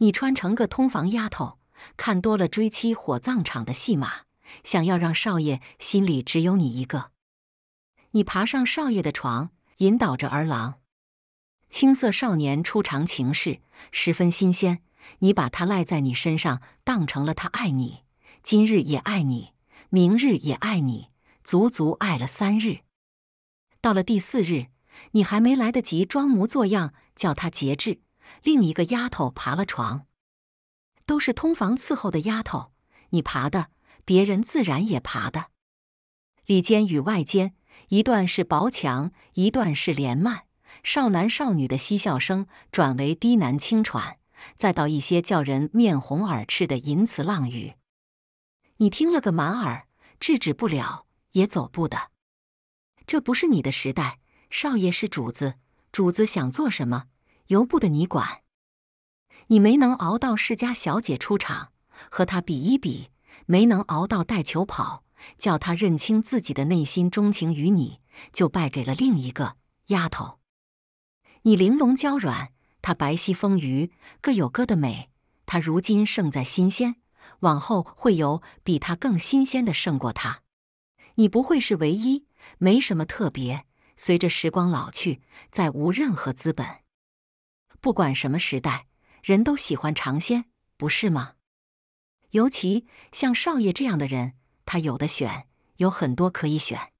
你穿成个通房丫头，看多了追妻火葬场的戏码，想要让少爷心里只有你一个。你爬上少爷的床，引导着儿郎，青涩少年初尝情事，十分新鲜。你把他赖在你身上，当成了他爱你，今日也爱你，明日也爱你，足足爱了三日。到了第四日，你还没来得及装模作样叫他节制。另一个丫头爬了床，都是通房伺候的丫头，你爬的，别人自然也爬的。里间与外间，一段是薄墙，一段是帘幔。少男少女的嬉笑声转为低喃轻喘，再到一些叫人面红耳赤的淫词浪语。你听了个满耳，制止不了，也走不得。这不是你的时代，少爷是主子，主子想做什么？由不得你管，你没能熬到世家小姐出场和她比一比，没能熬到带球跑，叫她认清自己的内心钟情于你，就败给了另一个丫头。你玲珑娇软，她白皙丰腴，各有各的美。她如今胜在新鲜，往后会有比她更新鲜的胜过她。你不会是唯一，没什么特别。随着时光老去，再无任何资本。不管什么时代，人都喜欢尝鲜，不是吗？尤其像少爷这样的人，他有的选，有很多可以选。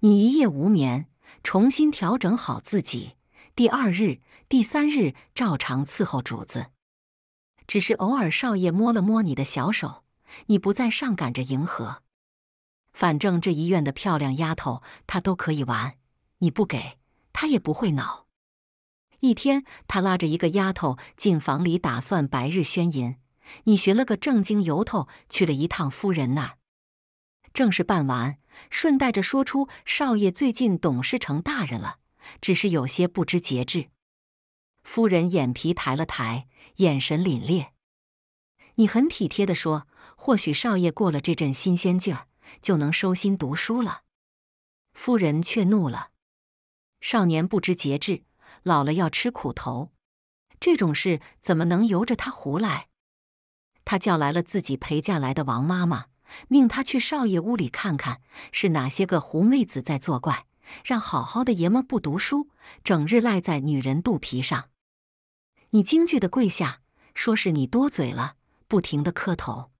你一夜无眠，重新调整好自己，第二日、第三日照常伺候主子。只是偶尔，少爷摸了摸你的小手，你不再上赶着迎合。反正这医院的漂亮丫头他都可以玩，你不给他也不会恼。一天，他拉着一个丫头进房里，打算白日宣淫。你寻了个正经由头，去了一趟夫人那儿，正事办完，顺带着说出少爷最近懂事成大人了，只是有些不知节制。夫人眼皮抬了抬，眼神凛冽。你很体贴地说：“或许少爷过了这阵新鲜劲儿，就能收心读书了。”夫人却怒了：“少年不知节制。”老了要吃苦头，这种事怎么能由着他胡来？他叫来了自己陪嫁来的王妈妈，命他去少爷屋里看看，是哪些个狐妹子在作怪，让好好的爷们不读书，整日赖在女人肚皮上。你惊惧的跪下，说是你多嘴了，不停的磕头。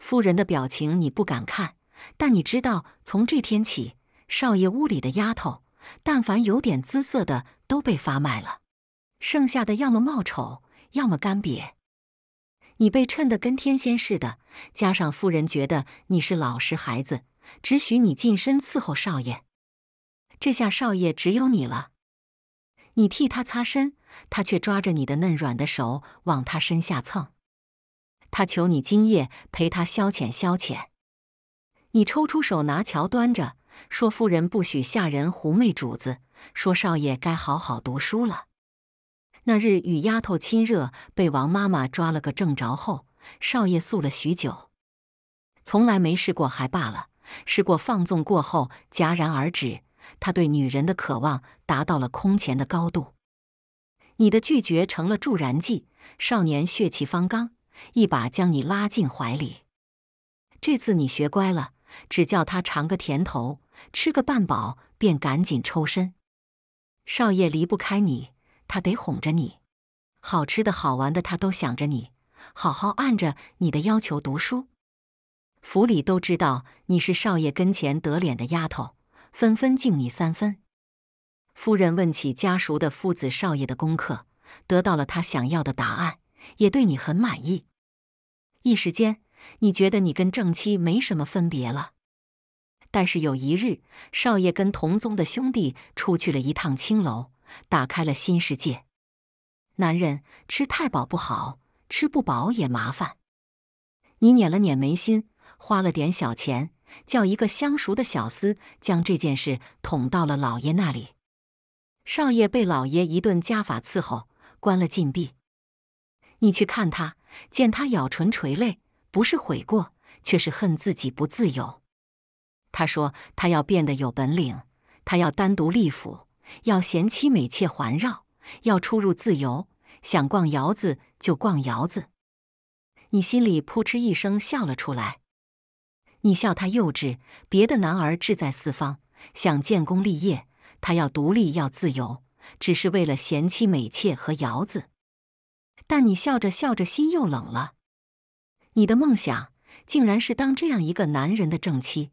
夫人的表情你不敢看，但你知道，从这天起，少爷屋里的丫头。但凡有点姿色的都被发卖了，剩下的要么貌丑，要么干瘪。你被衬得跟天仙似的，加上夫人觉得你是老实孩子，只许你近身伺候少爷。这下少爷只有你了。你替他擦身，他却抓着你的嫩软的手往他身下蹭。他求你今夜陪他消遣消遣，你抽出手拿桥端着。说夫人不许下人狐媚主子。说少爷该好好读书了。那日与丫头亲热，被王妈妈抓了个正着后，少爷诉了许久。从来没试过还罢了，试过放纵过后戛然而止。他对女人的渴望达到了空前的高度。你的拒绝成了助燃剂。少年血气方刚，一把将你拉进怀里。这次你学乖了。只叫他尝个甜头，吃个半饱，便赶紧抽身。少爷离不开你，他得哄着你。好吃的好玩的，他都想着你。好好按着你的要求读书。府里都知道你是少爷跟前得脸的丫头，纷纷敬你三分。夫人问起家塾的夫子，少爷的功课，得到了他想要的答案，也对你很满意。一时间。你觉得你跟正妻没什么分别了，但是有一日，少爷跟同宗的兄弟出去了一趟青楼，打开了新世界。男人吃太饱不好，吃不饱也麻烦。你捻了捻眉心，花了点小钱，叫一个相熟的小厮将这件事捅到了老爷那里。少爷被老爷一顿家法伺候，关了禁闭。你去看他，见他咬唇垂泪。不是悔过，却是恨自己不自由。他说：“他要变得有本领，他要单独立府，要贤妻美妾环绕，要出入自由，想逛窑子就逛窑子。”你心里扑哧一声笑了出来，你笑他幼稚。别的男儿志在四方，想建功立业；他要独立，要自由，只是为了贤妻美妾和窑子。但你笑着笑着，心又冷了。你的梦想竟然是当这样一个男人的正妻，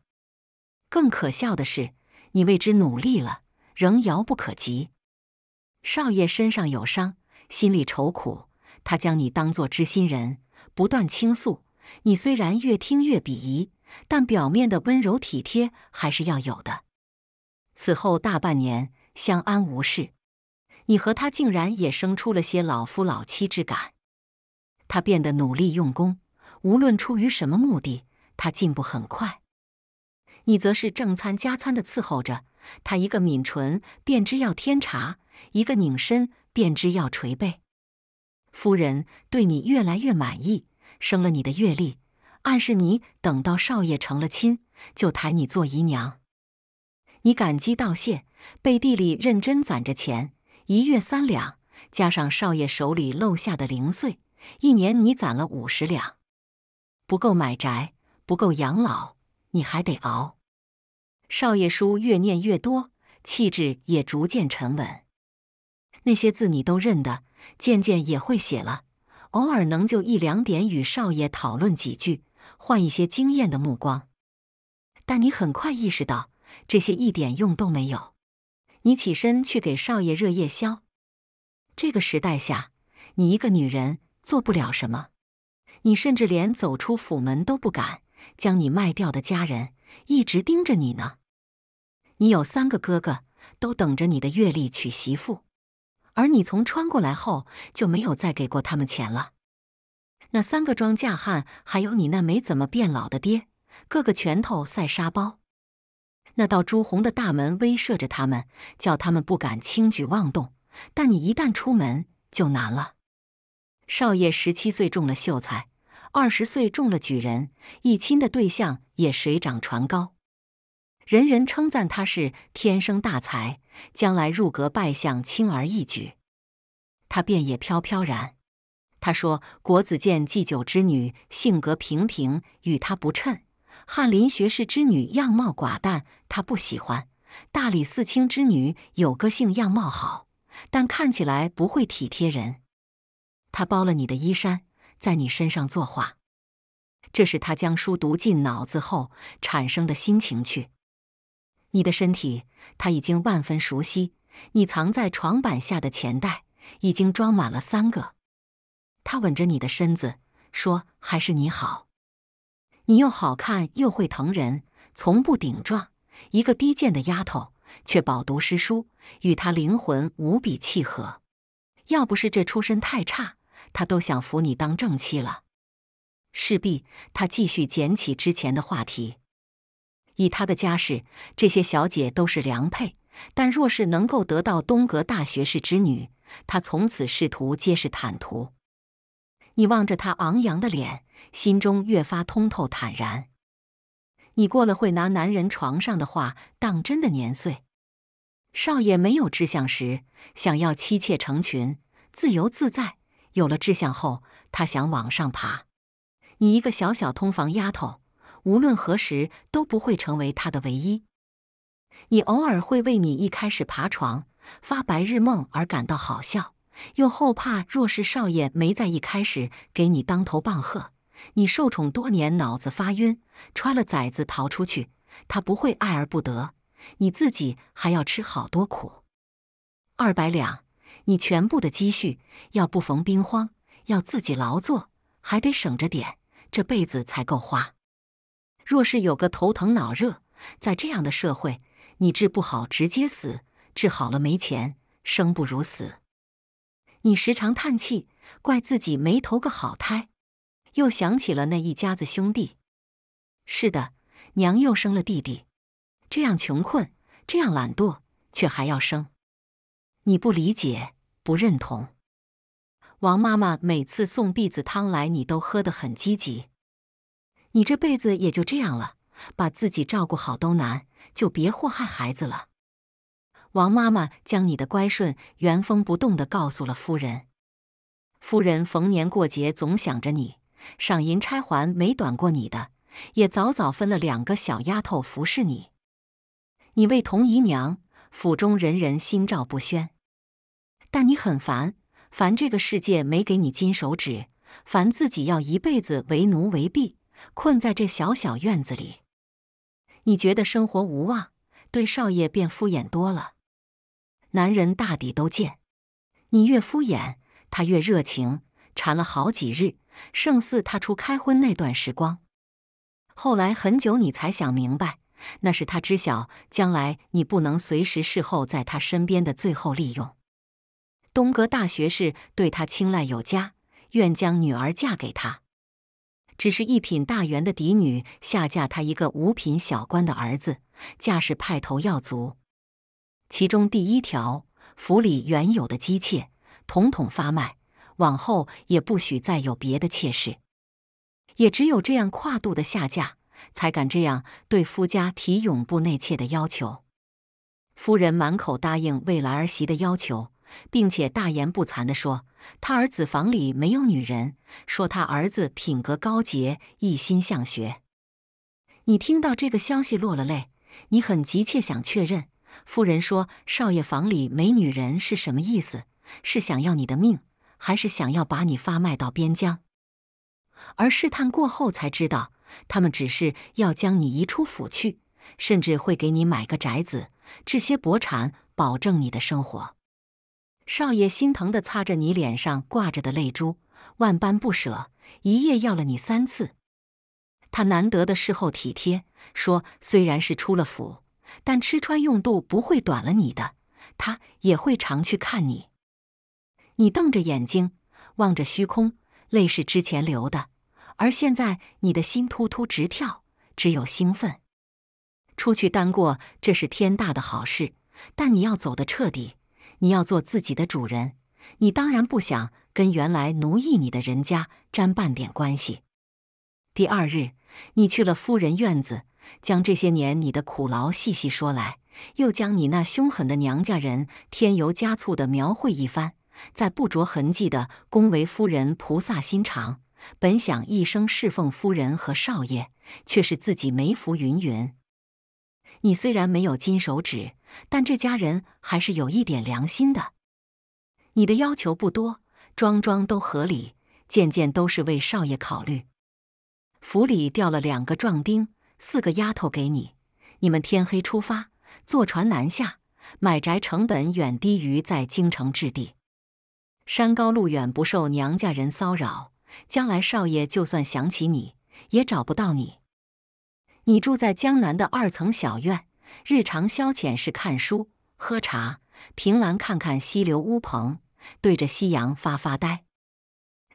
更可笑的是，你为之努力了，仍遥不可及。少爷身上有伤，心里愁苦，他将你当做知心人，不断倾诉。你虽然越听越鄙夷，但表面的温柔体贴还是要有的。此后大半年相安无事，你和他竟然也生出了些老夫老妻之感。他变得努力用功。无论出于什么目的，他进步很快。你则是正餐加餐的伺候着他，一个抿唇便知要添茶，一个拧身便知要捶背。夫人对你越来越满意，升了你的月例，暗示你等到少爷成了亲，就抬你做姨娘。你感激道谢，背地里认真攒着钱，一月三两，加上少爷手里漏下的零碎，一年你攒了五十两。不够买宅，不够养老，你还得熬。少爷书越念越多，气质也逐渐沉稳。那些字你都认得，渐渐也会写了，偶尔能就一两点与少爷讨论几句，换一些惊艳的目光。但你很快意识到，这些一点用都没有。你起身去给少爷热夜宵。这个时代下，你一个女人做不了什么。你甚至连走出府门都不敢。将你卖掉的家人一直盯着你呢。你有三个哥哥，都等着你的月例娶媳妇，而你从穿过来后就没有再给过他们钱了。那三个庄稼汉，还有你那没怎么变老的爹，个个拳头赛沙包。那道朱红的大门威慑着他们，叫他们不敢轻举妄动。但你一旦出门，就难了。少爷十七岁中了秀才。二十岁中了举人，一亲的对象也水涨船高，人人称赞他是天生大才，将来入阁拜相轻而易举。他便也飘飘然。他说：“国子监祭酒之女性格平平，与他不称；翰林学士之女样貌寡淡，他不喜欢；大理寺卿之女有个性，样貌好，但看起来不会体贴人。他包了你的衣衫。”在你身上作画，这是他将书读进脑子后产生的心情。去你的身体，他已经万分熟悉。你藏在床板下的钱袋已经装满了三个。他吻着你的身子，说：“还是你好，你又好看又会疼人，从不顶撞。一个低贱的丫头，却饱读诗书，与她灵魂无比契合。要不是这出身太差。”他都想扶你当正妻了，势必他继续捡起之前的话题。以他的家世，这些小姐都是良配。但若是能够得到东阁大学士之女，他从此仕途皆是坦途。你望着他昂扬的脸，心中越发通透坦然。你过了会拿男人床上的话当真的年岁，少爷没有志向时，想要妻妾成群，自由自在。有了志向后，他想往上爬。你一个小小通房丫头，无论何时都不会成为他的唯一。你偶尔会为你一开始爬床、发白日梦而感到好笑，又后怕。若是少爷没在一开始给你当头棒喝，你受宠多年，脑子发晕，揣了崽子逃出去，他不会爱而不得，你自己还要吃好多苦。二百两。你全部的积蓄，要不逢兵荒，要自己劳作，还得省着点，这辈子才够花。若是有个头疼脑热，在这样的社会，你治不好直接死，治好了没钱，生不如死。你时常叹气，怪自己没投个好胎，又想起了那一家子兄弟。是的，娘又生了弟弟，这样穷困，这样懒惰，却还要生。你不理解。不认同。王妈妈每次送篦子汤来，你都喝得很积极。你这辈子也就这样了，把自己照顾好都难，就别祸害孩子了。王妈妈将你的乖顺原封不动地告诉了夫人。夫人逢年过节总想着你，赏银钗环没短过你的，也早早分了两个小丫头服侍你。你为童姨娘府中人人心照不宣。但你很烦，烦这个世界没给你金手指，烦自己要一辈子为奴为婢，困在这小小院子里。你觉得生活无望，对少爷便敷衍多了。男人大抵都贱，你越敷衍，他越热情，缠了好几日，胜似他出开婚那段时光。后来很久，你才想明白，那是他知晓将来你不能随时侍候在他身边的最后利用。东阁大学士对他青睐有加，愿将女儿嫁给他。只是一品大员的嫡女下嫁他一个五品小官的儿子，架势派头要足。其中第一条，府里原有的姬妾统统发卖，往后也不许再有别的妾室。也只有这样跨度的下嫁，才敢这样对夫家提永不内妾的要求。夫人满口答应未来儿媳的要求。并且大言不惭地说：“他儿子房里没有女人。”说他儿子品格高洁，一心向学。你听到这个消息落了泪，你很急切想确认。夫人说：“少爷房里没女人是什么意思？是想要你的命，还是想要把你发卖到边疆？”而试探过后才知道，他们只是要将你移出府去，甚至会给你买个宅子，置些薄产，保证你的生活。少爷心疼地擦着你脸上挂着的泪珠，万般不舍，一夜要了你三次。他难得的事后体贴，说虽然是出了府，但吃穿用度不会短了你的，他也会常去看你。你瞪着眼睛望着虚空，泪是之前流的，而现在你的心突突直跳，只有兴奋。出去单过，这是天大的好事，但你要走的彻底。你要做自己的主人，你当然不想跟原来奴役你的人家沾半点关系。第二日，你去了夫人院子，将这些年你的苦劳细细说来，又将你那凶狠的娘家人添油加醋的描绘一番，再不着痕迹的恭维夫人菩萨心肠。本想一生侍奉夫人和少爷，却是自己没福云云。你虽然没有金手指，但这家人还是有一点良心的。你的要求不多，桩桩都合理，件件都是为少爷考虑。府里调了两个壮丁，四个丫头给你。你们天黑出发，坐船南下，买宅成本远低于在京城置地。山高路远，不受娘家人骚扰。将来少爷就算想起你，也找不到你。你住在江南的二层小院，日常消遣是看书、喝茶、凭栏看看溪流乌篷，对着夕阳发发呆。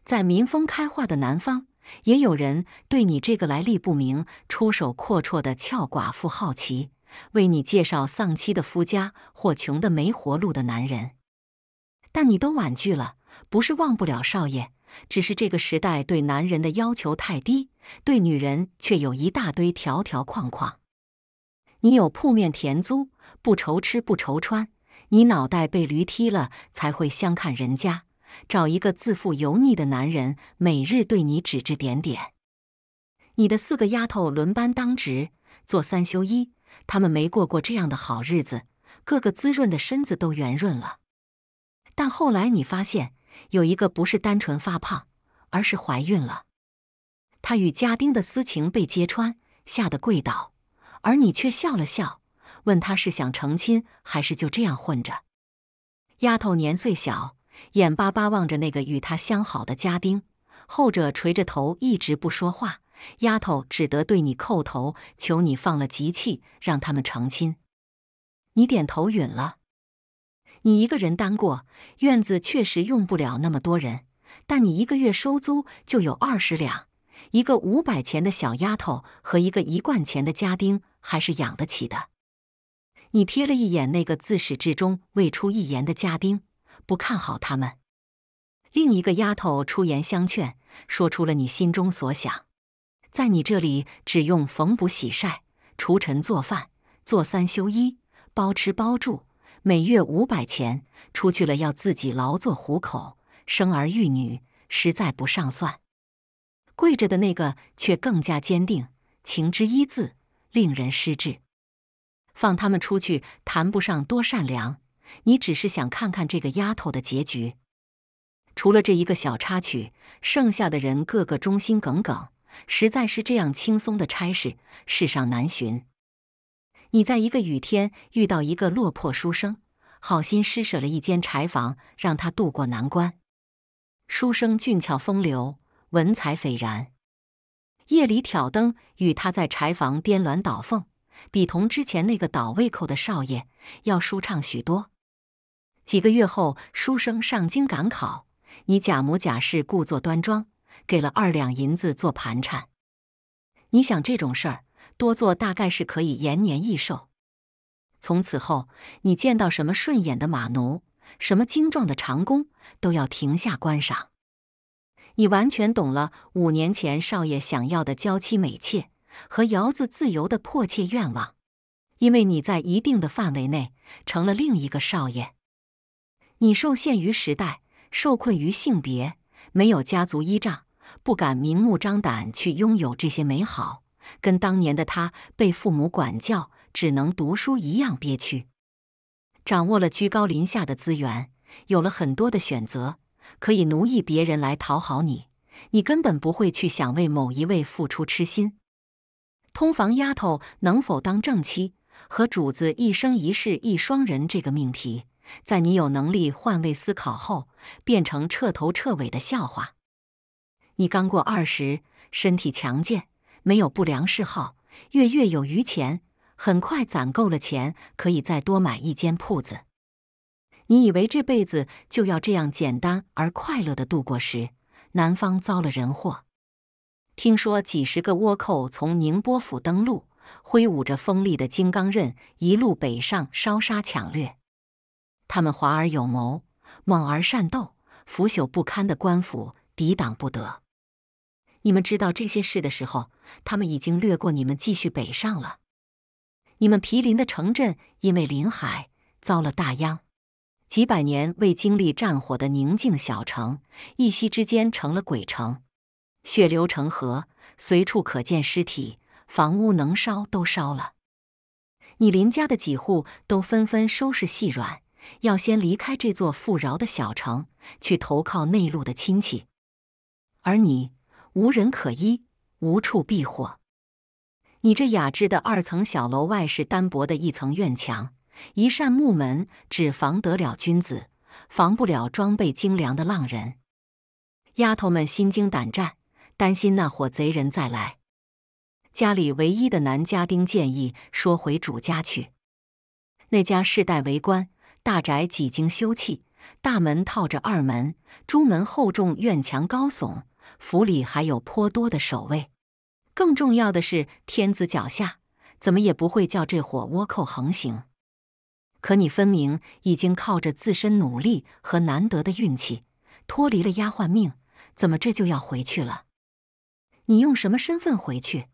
在民风开化的南方，也有人对你这个来历不明、出手阔绰的俏寡妇好奇，为你介绍丧妻的夫家或穷的没活路的男人，但你都婉拒了，不是忘不了少爷。只是这个时代对男人的要求太低，对女人却有一大堆条条框框。你有铺面田租，不愁吃不愁穿。你脑袋被驴踢了才会相看人家，找一个自负油腻的男人，每日对你指指点点。你的四个丫头轮班当值，做三休一，他们没过过这样的好日子，个个滋润的身子都圆润了。但后来你发现。有一个不是单纯发胖，而是怀孕了。她与家丁的私情被揭穿，吓得跪倒，而你却笑了笑，问她是想成亲还是就这样混着。丫头年岁小，眼巴巴望着那个与她相好的家丁，后者垂着头一直不说话。丫头只得对你叩头，求你放了吉气，让他们成亲。你点头允了。你一个人单过院子，确实用不了那么多人，但你一个月收租就有二十两，一个五百钱的小丫头和一个一贯钱的家丁还是养得起的。你瞥了一眼那个自始至终未出一言的家丁，不看好他们。另一个丫头出言相劝，说出了你心中所想：在你这里只用缝补、洗晒、除尘、做饭、做三休一，包吃包住。每月五百钱出去了，要自己劳作糊口，生儿育女，实在不上算。跪着的那个却更加坚定，情之一字，令人失志。放他们出去，谈不上多善良。你只是想看看这个丫头的结局。除了这一个小插曲，剩下的人个个忠心耿耿，实在是这样轻松的差事，世上难寻。你在一个雨天遇到一个落魄书生，好心施舍了一间柴房，让他渡过难关。书生俊俏风流，文采斐然，夜里挑灯与他在柴房颠鸾倒凤，比同之前那个倒胃口的少爷要舒畅许多。几个月后，书生上京赶考，你假模假式，故作端庄，给了二两银子做盘缠。你想这种事儿？多做大概是可以延年益寿。从此后，你见到什么顺眼的马奴、什么精壮的长工，都要停下观赏。你完全懂了五年前少爷想要的娇妻美妾和窑子自由的迫切愿望，因为你在一定的范围内成了另一个少爷。你受限于时代，受困于性别，没有家族依仗，不敢明目张胆去拥有这些美好。跟当年的他被父母管教，只能读书一样憋屈。掌握了居高临下的资源，有了很多的选择，可以奴役别人来讨好你，你根本不会去想为某一位付出痴心。通房丫头能否当正妻，和主子一生一世一双人这个命题，在你有能力换位思考后，变成彻头彻尾的笑话。你刚过二十，身体强健。没有不良嗜好，月月有余钱，很快攒够了钱，可以再多买一间铺子。你以为这辈子就要这样简单而快乐的度过时，南方遭了人祸。听说几十个倭寇从宁波府登陆，挥舞着锋利的金刚刃，一路北上烧杀抢掠。他们华而有谋，猛而善斗，腐朽不堪的官府抵挡不得。你们知道这些事的时候。他们已经掠过你们，继续北上了。你们毗邻的城镇因为临海遭了大殃，几百年未经历战火的宁静小城，一夕之间成了鬼城，血流成河，随处可见尸体，房屋能烧都烧了。你邻家的几户都纷纷收拾细软，要先离开这座富饶的小城，去投靠内陆的亲戚，而你无人可依。无处避祸。你这雅致的二层小楼外是单薄的一层院墙，一扇木门只防得了君子，防不了装备精良的浪人。丫头们心惊胆战，担心那伙贼人再来。家里唯一的男家丁建议说回主家去，那家世代为官，大宅几经修葺，大门套着二门，朱门厚重，院墙高耸，府里还有颇多的守卫。更重要的是，天子脚下怎么也不会叫这伙倭寇横行。可你分明已经靠着自身努力和难得的运气脱离了丫鬟命，怎么这就要回去了？你用什么身份回去？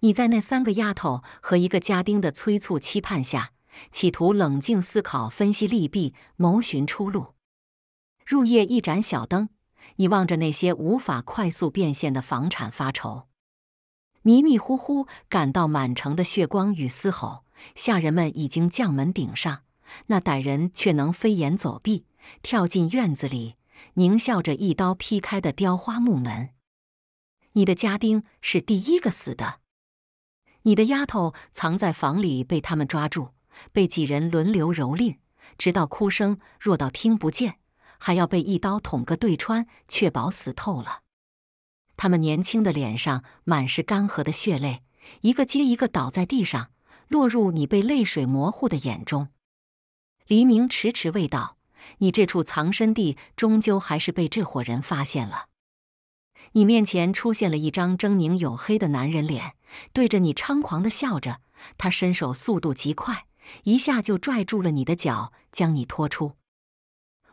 你在那三个丫头和一个家丁的催促期盼下，企图冷静思考、分析利弊、谋寻出路。入夜，一盏小灯，你望着那些无法快速变现的房产发愁。迷迷糊糊感到，满城的血光与嘶吼，下人们已经将门顶上，那歹人却能飞檐走壁，跳进院子里，狞笑着一刀劈开的雕花木门。你的家丁是第一个死的，你的丫头藏在房里被他们抓住，被几人轮流蹂躏，直到哭声弱到听不见，还要被一刀捅个对穿，确保死透了。他们年轻的脸上满是干涸的血泪，一个接一个倒在地上，落入你被泪水模糊的眼中。黎明迟迟未到，你这处藏身地终究还是被这伙人发现了。你面前出现了一张狰狞黝黑的男人脸，对着你猖狂的笑着。他伸手速度极快，一下就拽住了你的脚，将你拖出。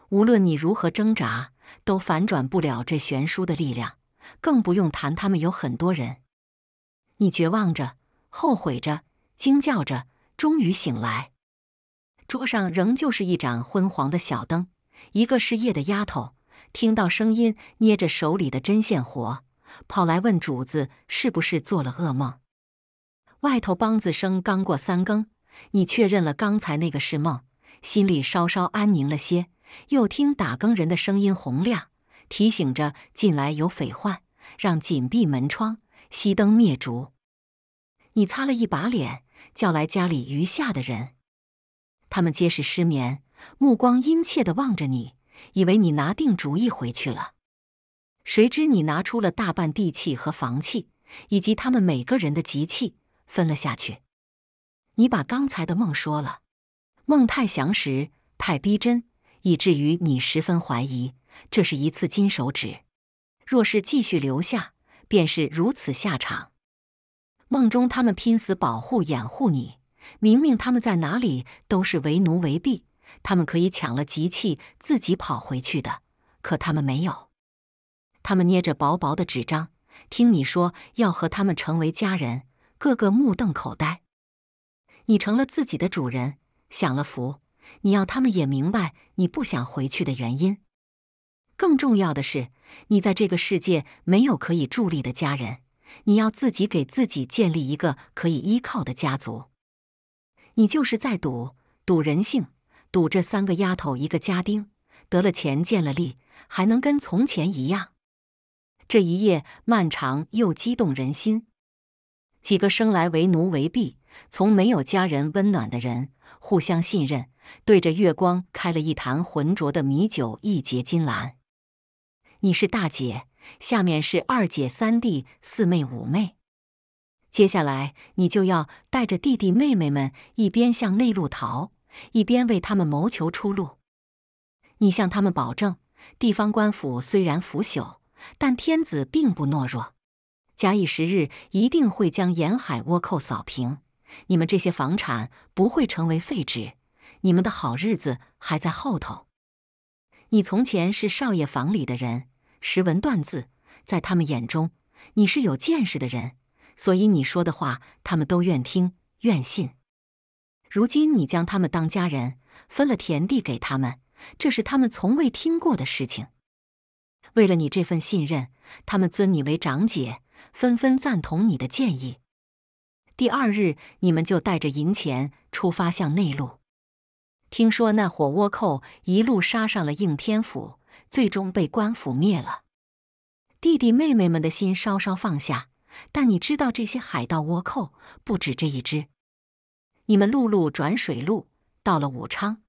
无论你如何挣扎，都反转不了这悬殊的力量。更不用谈，他们有很多人。你绝望着，后悔着，惊叫着，终于醒来。桌上仍旧是一盏昏黄的小灯。一个失业的丫头听到声音，捏着手里的针线活，跑来问主子是不是做了噩梦。外头梆子声刚过三更，你确认了刚才那个是梦，心里稍稍安宁了些。又听打更人的声音洪亮。提醒着近来有匪患，让紧闭门窗、熄灯灭烛。你擦了一把脸，叫来家里余下的人，他们皆是失眠，目光殷切地望着你，以为你拿定主意回去了。谁知你拿出了大半地契和房契，以及他们每个人的集气，分了下去。你把刚才的梦说了，梦太详实、太逼真，以至于你十分怀疑。这是一次金手指，若是继续留下，便是如此下场。梦中他们拼死保护掩护你，明明他们在哪里都是为奴为婢，他们可以抢了吉器自己跑回去的，可他们没有。他们捏着薄薄的纸张，听你说要和他们成为家人，个个目瞪口呆。你成了自己的主人，享了福，你要他们也明白你不想回去的原因。更重要的是，你在这个世界没有可以助力的家人，你要自己给自己建立一个可以依靠的家族。你就是在赌，赌人性，赌这三个丫头一个家丁得了钱建了利，还能跟从前一样。这一夜漫长又激动人心，几个生来为奴为婢、从没有家人温暖的人互相信任，对着月光开了一坛浑浊的米酒，一结金兰。你是大姐，下面是二姐、三弟、四妹、五妹。接下来，你就要带着弟弟妹妹们，一边向内陆逃，一边为他们谋求出路。你向他们保证：地方官府虽然腐朽，但天子并不懦弱，假以时日，一定会将沿海倭寇扫平。你们这些房产不会成为废纸，你们的好日子还在后头。你从前是少爷房里的人，识文断字，在他们眼中你是有见识的人，所以你说的话他们都愿听愿信。如今你将他们当家人，分了田地给他们，这是他们从未听过的事情。为了你这份信任，他们尊你为长姐，纷纷赞同你的建议。第二日，你们就带着银钱出发向内陆。听说那伙倭寇一路杀上了应天府，最终被官府灭了。弟弟妹妹们的心稍稍放下，但你知道，这些海盗倭寇不止这一支。你们陆路转水路到了武昌，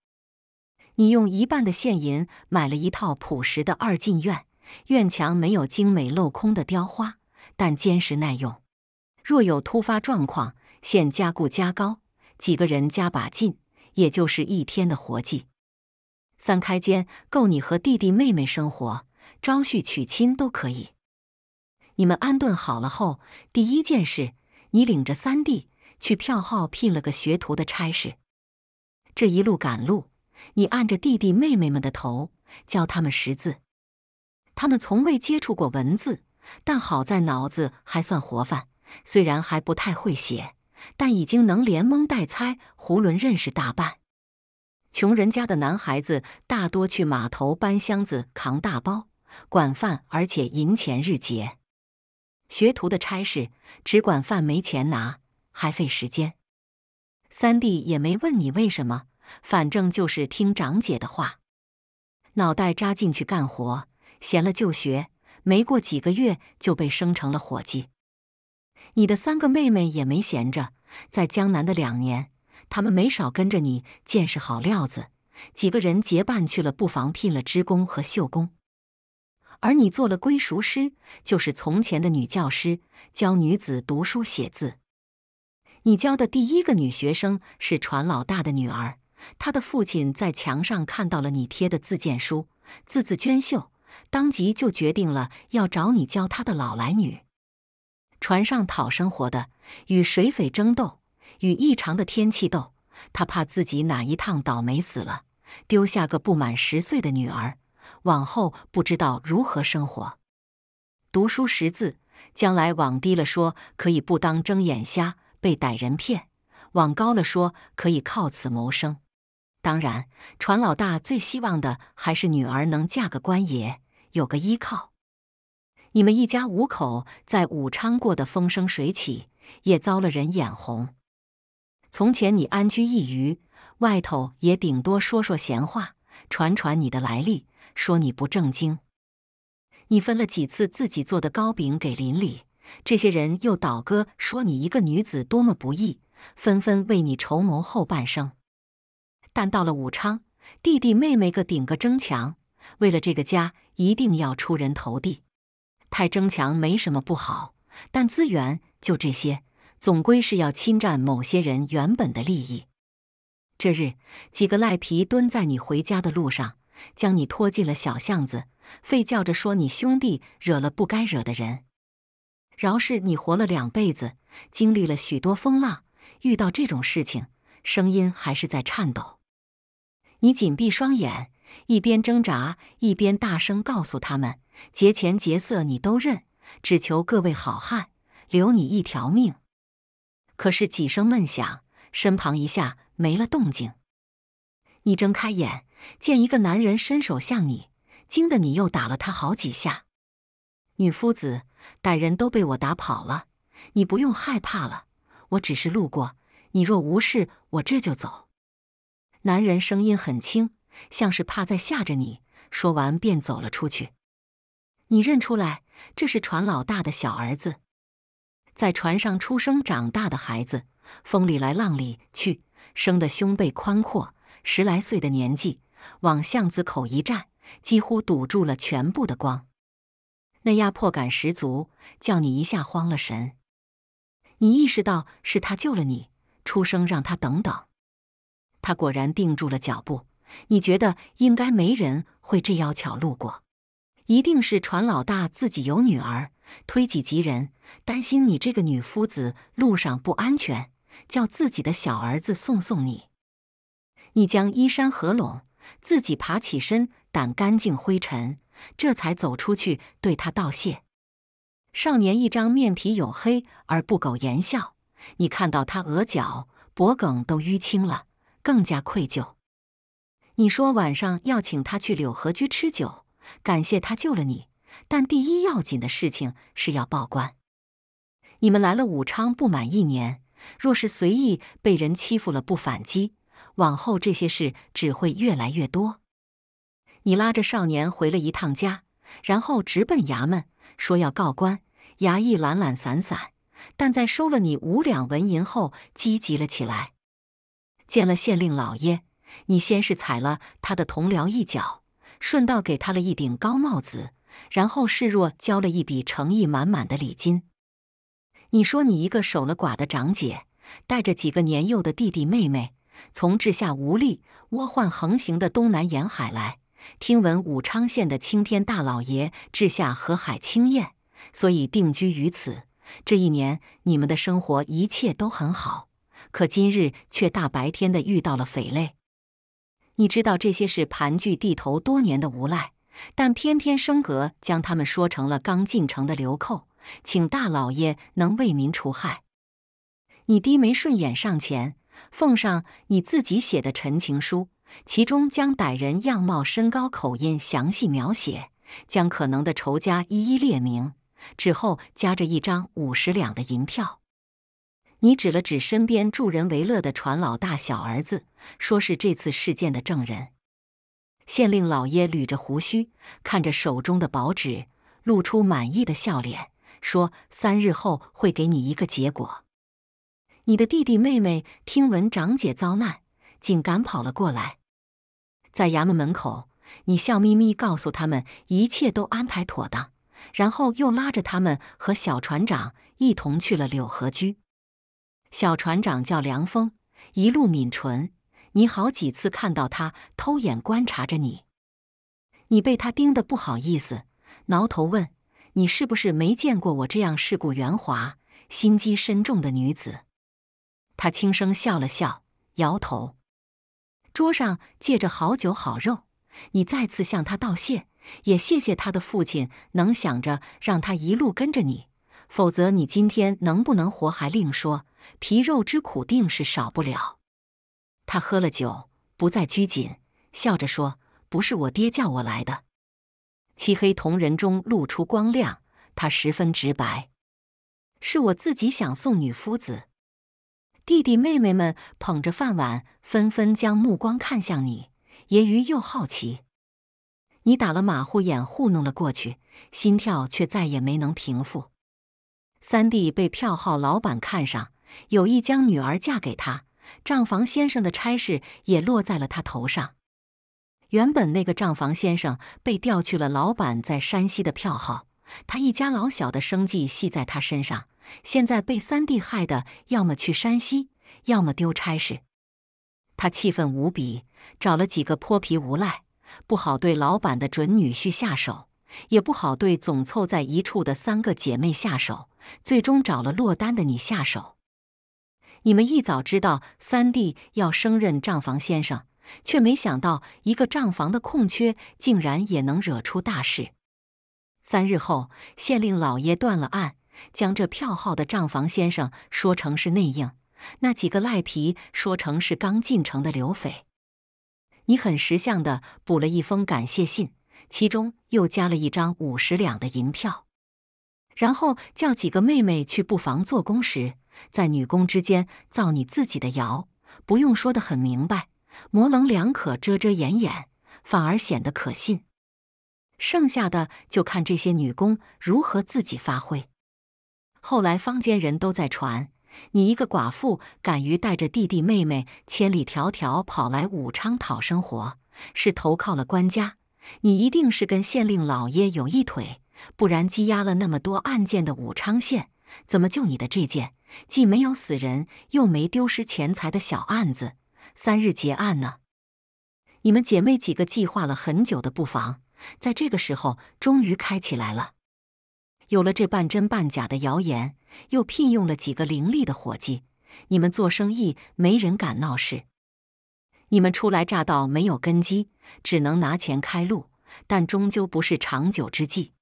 你用一半的现银买了一套朴实的二进院，院墙没有精美镂空的雕花，但坚实耐用。若有突发状况，现加固加高，几个人加把劲。也就是一天的活计，三开间够你和弟弟妹妹生活、招婿娶亲都可以。你们安顿好了后，第一件事，你领着三弟去票号聘了个学徒的差事。这一路赶路，你按着弟弟妹妹们的头教他们识字。他们从未接触过文字，但好在脑子还算活泛，虽然还不太会写。但已经能连蒙带猜，囫囵认识大半。穷人家的男孩子大多去码头搬箱子、扛大包，管饭，而且银钱日结。学徒的差事只管饭，没钱拿，还费时间。三弟也没问你为什么，反正就是听长姐的话，脑袋扎进去干活，闲了就学。没过几个月就被升成了伙计。你的三个妹妹也没闲着，在江南的两年，她们没少跟着你见识好料子。几个人结伴去了，布妨聘了织工和绣工，而你做了闺塾师，就是从前的女教师，教女子读书写字。你教的第一个女学生是船老大的女儿，她的父亲在墙上看到了你贴的自荐书，字字娟秀，当即就决定了要找你教她的老来女。船上讨生活的，与水匪争斗，与异常的天气斗。他怕自己哪一趟倒霉死了，丢下个不满十岁的女儿，往后不知道如何生活。读书识字，将来往低了说可以不当睁眼瞎，被歹人骗；往高了说可以靠此谋生。当然，船老大最希望的还是女儿能嫁个官爷，有个依靠。你们一家五口在武昌过得风生水起，也遭了人眼红。从前你安居一隅，外头也顶多说说闲话，传传你的来历，说你不正经。你分了几次自己做的糕饼给邻里，这些人又倒戈说你一个女子多么不易，纷纷为你筹谋后半生。但到了武昌，弟弟妹妹个顶个争强，为了这个家一定要出人头地。太争强没什么不好，但资源就这些，总归是要侵占某些人原本的利益。这日，几个赖皮蹲在你回家的路上，将你拖进了小巷子，吠叫着说你兄弟惹了不该惹的人。饶是你活了两辈子，经历了许多风浪，遇到这种事情，声音还是在颤抖。你紧闭双眼，一边挣扎，一边大声告诉他们。劫钱劫色你都认，只求各位好汉留你一条命。可是几声闷响，身旁一下没了动静。你睁开眼，见一个男人伸手向你，惊得你又打了他好几下。女夫子，歹人都被我打跑了，你不用害怕了。我只是路过，你若无事，我这就走。男人声音很轻，像是怕再吓着你。说完便走了出去。你认出来，这是船老大的小儿子，在船上出生长大的孩子。风里来，浪里去，生的胸背宽阔，十来岁的年纪，往巷子口一站，几乎堵住了全部的光，那压迫感十足，叫你一下慌了神。你意识到是他救了你，出声让他等等。他果然定住了脚步。你觉得应该没人会这妖巧路过。一定是船老大自己有女儿，推己及人，担心你这个女夫子路上不安全，叫自己的小儿子送送你。你将衣衫合拢，自己爬起身，掸干净灰尘，这才走出去，对他道谢。少年一张面皮黝黑而不苟言笑，你看到他额角、脖梗都淤青了，更加愧疚。你说晚上要请他去柳河居吃酒。感谢他救了你，但第一要紧的事情是要报官。你们来了武昌不满一年，若是随意被人欺负了不反击，往后这些事只会越来越多。你拉着少年回了一趟家，然后直奔衙门，说要告官。衙役懒懒散散，但在收了你五两文银后，积极了起来。见了县令老爷，你先是踩了他的同僚一脚。顺道给他了一顶高帽子，然后示弱交了一笔诚意满满的礼金。你说你一个守了寡的长姐，带着几个年幼的弟弟妹妹，从治下无力、倭患横行的东南沿海来，听闻武昌县的青天大老爷治下河海清晏，所以定居于此。这一年你们的生活一切都很好，可今日却大白天的遇到了匪类。你知道这些是盘踞地头多年的无赖，但偏偏升格将他们说成了刚进城的流寇，请大老爷能为民除害。你低眉顺眼上前，奉上你自己写的陈情书，其中将歹人样貌、身高、口音详细描写，将可能的仇家一一列明，之后夹着一张五十两的银票。你指了指身边助人为乐的船老大小儿子，说是这次事件的证人。县令老爷捋着胡须，看着手中的薄纸，露出满意的笑脸，说：“三日后会给你一个结果。”你的弟弟妹妹听闻长姐遭难，竟赶跑了过来。在衙门门口，你笑眯眯告诉他们一切都安排妥当，然后又拉着他们和小船长一同去了柳河居。小船长叫梁峰，一路抿唇。你好几次看到他偷眼观察着你，你被他盯得不好意思，挠头问：“你是不是没见过我这样世故圆滑、心机深重的女子？”他轻声笑了笑，摇头。桌上借着好酒好肉，你再次向他道谢，也谢谢他的父亲能想着让他一路跟着你，否则你今天能不能活还另说。皮肉之苦定是少不了。他喝了酒，不再拘谨，笑着说：“不是我爹叫我来的。”漆黑瞳仁中露出光亮，他十分直白：“是我自己想送女夫子。”弟弟妹妹们捧着饭碗，纷纷将目光看向你，爷鱼又好奇。你打了马虎眼，糊弄了过去，心跳却再也没能平复。三弟被票号老板看上。有意将女儿嫁给他，账房先生的差事也落在了他头上。原本那个账房先生被调去了老板在山西的票号，他一家老小的生计系在他身上。现在被三弟害的，要么去山西，要么丢差事。他气愤无比，找了几个泼皮无赖，不好对老板的准女婿下手，也不好对总凑在一处的三个姐妹下手，最终找了落单的你下手。你们一早知道三弟要升任账房先生，却没想到一个账房的空缺竟然也能惹出大事。三日后，县令老爷断了案，将这票号的账房先生说成是内应，那几个赖皮说成是刚进城的刘匪。你很识相的补了一封感谢信，其中又加了一张五十两的银票，然后叫几个妹妹去布房做工时。在女工之间造你自己的谣，不用说得很明白，模棱两可、遮遮掩掩，反而显得可信。剩下的就看这些女工如何自己发挥。后来坊间人都在传，你一个寡妇敢于带着弟弟妹妹千里迢迢跑来武昌讨生活，是投靠了官家。你一定是跟县令老爷有一腿，不然积压了那么多案件的武昌县，怎么就你的这件？既没有死人，又没丢失钱财的小案子，三日结案呢？你们姐妹几个计划了很久的，布防，在这个时候终于开起来了。有了这半真半假的谣言，又聘用了几个伶俐的伙计，你们做生意没人敢闹事。你们初来乍到，没有根基，只能拿钱开路，但终究不是长久之计。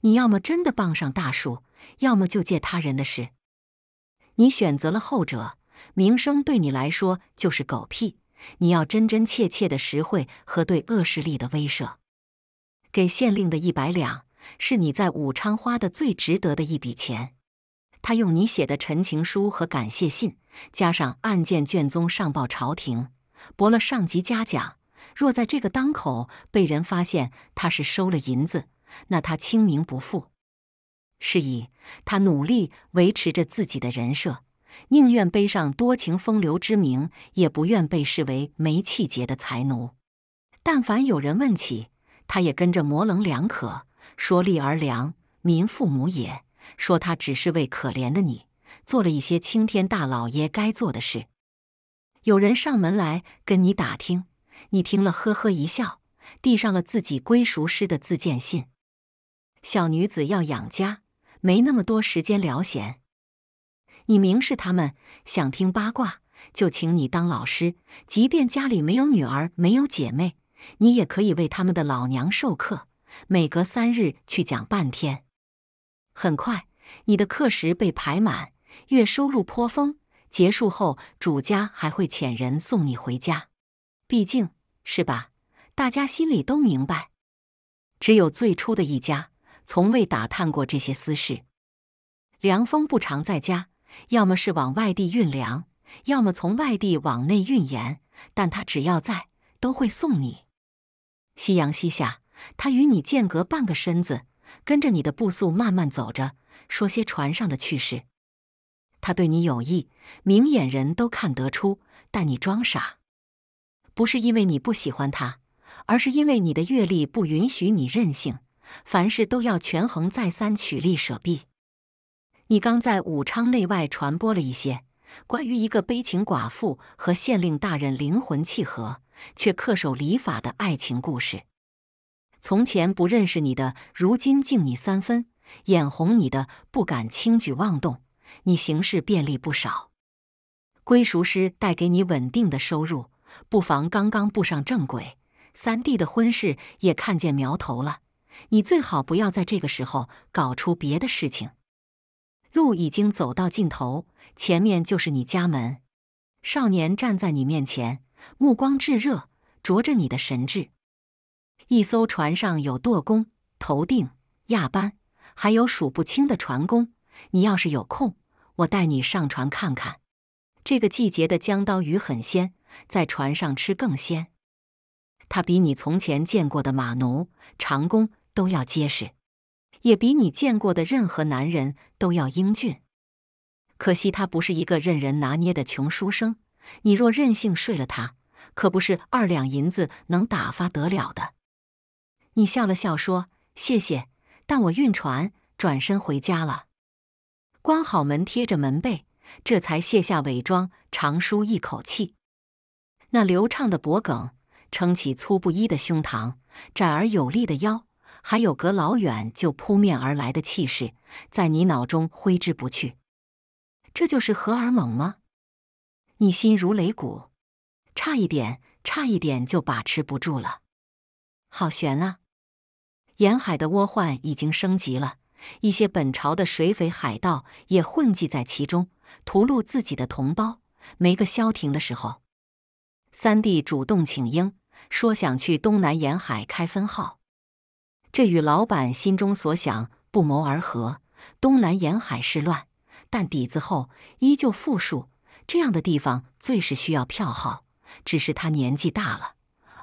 你要么真的傍上大树，要么就借他人的势。你选择了后者，名声对你来说就是狗屁。你要真真切切的实惠和对恶势力的威慑。给县令的一百两，是你在武昌花的最值得的一笔钱。他用你写的陈情书和感谢信，加上案件卷宗，上报朝廷，博了上级嘉奖。若在这个当口被人发现他是收了银子，那他清明不复。是以，他努力维持着自己的人设，宁愿背上多情风流之名，也不愿被视为没气节的财奴。但凡有人问起，他也跟着模棱两可，说“立儿良，民父母也”，说他只是为可怜的你做了一些青天大老爷该做的事。有人上门来跟你打听，你听了呵呵一笑，递上了自己归属师的自荐信。小女子要养家。没那么多时间聊闲。你明示他们想听八卦，就请你当老师。即便家里没有女儿，没有姐妹，你也可以为他们的老娘授课。每隔三日去讲半天。很快，你的课时被排满，月收入颇丰。结束后，主家还会遣人送你回家。毕竟是吧？大家心里都明白。只有最初的一家。从未打探过这些私事。梁风不常在家，要么是往外地运粮，要么从外地往内运盐。但他只要在，都会送你。夕阳西下，他与你间隔半个身子，跟着你的步速慢慢走着，说些船上的趣事。他对你有意，明眼人都看得出，但你装傻，不是因为你不喜欢他，而是因为你的阅历不允许你任性。凡事都要权衡再三，取利舍弊。你刚在武昌内外传播了一些关于一个悲情寡妇和县令大人灵魂契合却恪守礼法的爱情故事。从前不认识你的，如今敬你三分；眼红你的，不敢轻举妄动。你行事便利不少，归属师带给你稳定的收入，不妨刚刚步上正轨。三弟的婚事也看见苗头了。你最好不要在这个时候搞出别的事情。路已经走到尽头，前面就是你家门。少年站在你面前，目光炙热，灼着你的神智。一艘船上有舵工、头定、亚班，还有数不清的船工。你要是有空，我带你上船看看。这个季节的江刀鱼很鲜，在船上吃更鲜。它比你从前见过的马奴、长工。都要结实，也比你见过的任何男人都要英俊。可惜他不是一个任人拿捏的穷书生。你若任性睡了他，可不是二两银子能打发得了的。你笑了笑说：“谢谢。”但我晕船，转身回家了。关好门，贴着门背，这才卸下伪装，长舒一口气。那流畅的脖梗，撑起粗布衣的胸膛，窄而有力的腰。还有隔老远就扑面而来的气势，在你脑中挥之不去。这就是荷尔蒙吗？你心如擂鼓，差一点，差一点就把持不住了。好悬啊！沿海的倭患已经升级了，一些本朝的水匪海盗也混迹在其中，屠戮自己的同胞，没个消停的时候。三弟主动请缨，说想去东南沿海开分号。这与老板心中所想不谋而合。东南沿海是乱，但底子厚，依旧富庶。这样的地方最是需要票号。只是他年纪大了，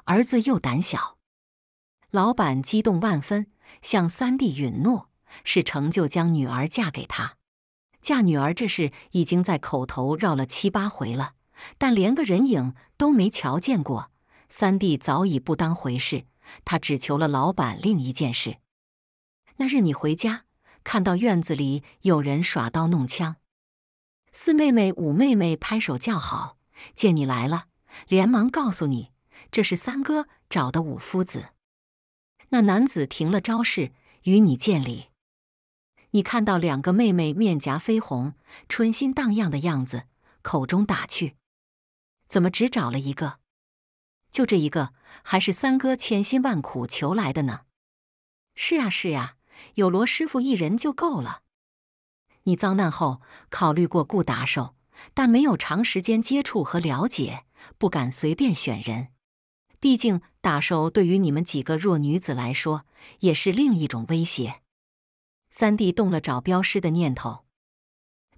儿子又胆小。老板激动万分，向三弟允诺：是成就将女儿嫁给他。嫁女儿这事已经在口头绕了七八回了，但连个人影都没瞧见过。三弟早已不当回事。他只求了老板另一件事。那日你回家，看到院子里有人耍刀弄枪，四妹妹、五妹妹拍手叫好，见你来了，连忙告诉你，这是三哥找的武夫子。那男子停了招式，与你见礼。你看到两个妹妹面颊绯红、春心荡漾的样子，口中打趣：“怎么只找了一个？”就这一个，还是三哥千辛万苦求来的呢。是呀，是呀，有罗师傅一人就够了。你遭难后考虑过顾打手，但没有长时间接触和了解，不敢随便选人。毕竟打手对于你们几个弱女子来说，也是另一种威胁。三弟动了找镖师的念头，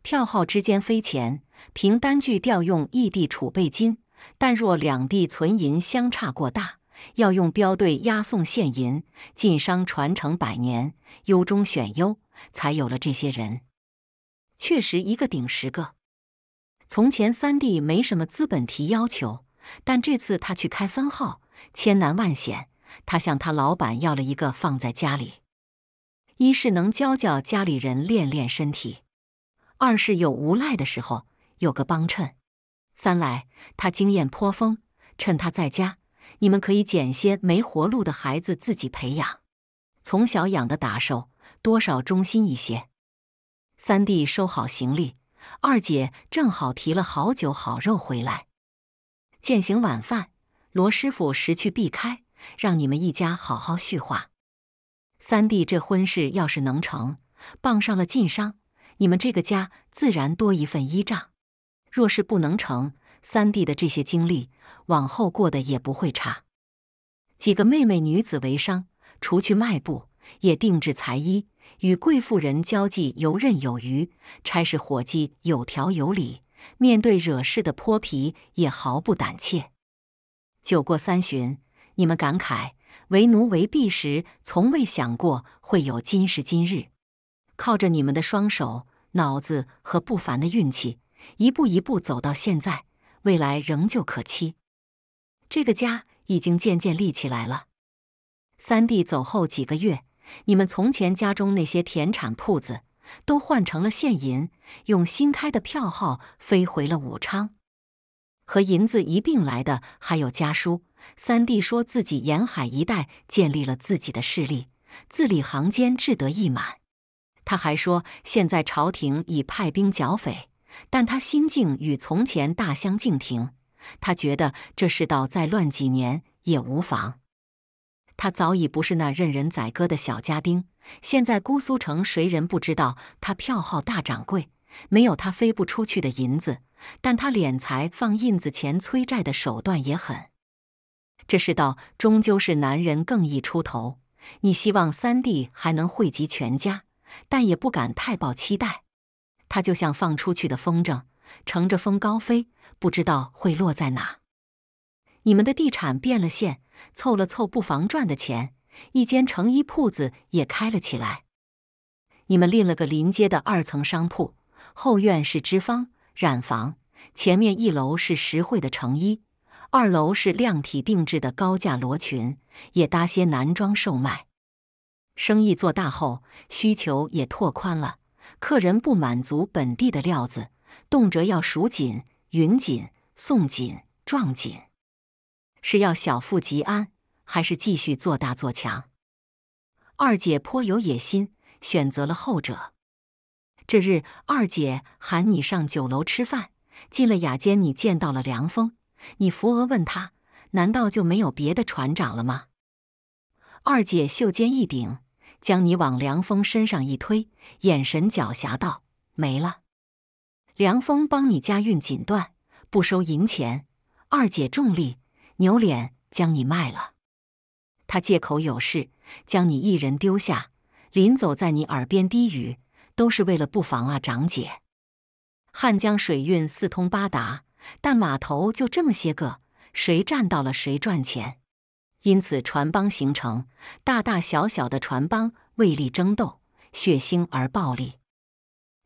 票号之间飞钱，凭单据调用异地储备金。但若两地存银相差过大，要用镖队押送现银。晋商传承百年，优中选优，才有了这些人。确实，一个顶十个。从前三弟没什么资本提要求，但这次他去开分号，千难万险。他向他老板要了一个放在家里，一是能教教家里人练练身体，二是有无赖的时候有个帮衬。三来，他经验颇丰。趁他在家，你们可以捡些没活路的孩子自己培养，从小养的打手，多少忠心一些。三弟收好行李，二姐正好提了好酒好肉回来。践行晚饭，罗师傅识趣避开，让你们一家好好叙话。三弟这婚事要是能成，傍上了晋商，你们这个家自然多一份依仗。若是不能成，三弟的这些经历，往后过得也不会差。几个妹妹女子为商，除去卖布，也定制裁衣，与贵妇人交际游刃有余，差事伙计有条有理，面对惹事的泼皮也毫不胆怯。酒过三巡，你们感慨为奴为婢时，从未想过会有今时今日，靠着你们的双手、脑子和不凡的运气。一步一步走到现在，未来仍旧可期。这个家已经渐渐立起来了。三弟走后几个月，你们从前家中那些田产铺子都换成了现银，用新开的票号飞回了武昌。和银子一并来的还有家书。三弟说自己沿海一带建立了自己的势力，字里行间志得意满。他还说，现在朝廷已派兵剿匪。但他心境与从前大相径庭，他觉得这世道再乱几年也无妨。他早已不是那任人宰割的小家丁，现在姑苏城谁人不知道他票号大掌柜？没有他飞不出去的银子，但他敛财、放印子钱、催债的手段也狠。这世道终究是男人更易出头。你希望三弟还能惠及全家，但也不敢太抱期待。它就像放出去的风筝，乘着风高飞，不知道会落在哪。你们的地产变了现，凑了凑不房赚的钱，一间成衣铺子也开了起来。你们立了个临街的二层商铺，后院是织坊、染房，前面一楼是实惠的成衣，二楼是量体定制的高价罗裙，也搭些男装售卖。生意做大后，需求也拓宽了。客人不满足本地的料子，动辄要蜀锦、云锦、宋锦、壮锦，是要小富即安，还是继续做大做强？二姐颇有野心，选择了后者。这日，二姐喊你上酒楼吃饭，进了雅间，你见到了梁峰。你扶额问他：“难道就没有别的船长了吗？”二姐袖间一顶。将你往梁峰身上一推，眼神狡黠道：“没了。”梁峰帮你家运锦缎，不收银钱。二姐重利，扭脸将你卖了。他借口有事，将你一人丢下。临走，在你耳边低语：“都是为了不妨啊，长姐。”汉江水运四通八达，但码头就这么些个，谁占到了谁赚钱。因此，船帮形成大大小小的船帮，为力争斗，血腥而暴力。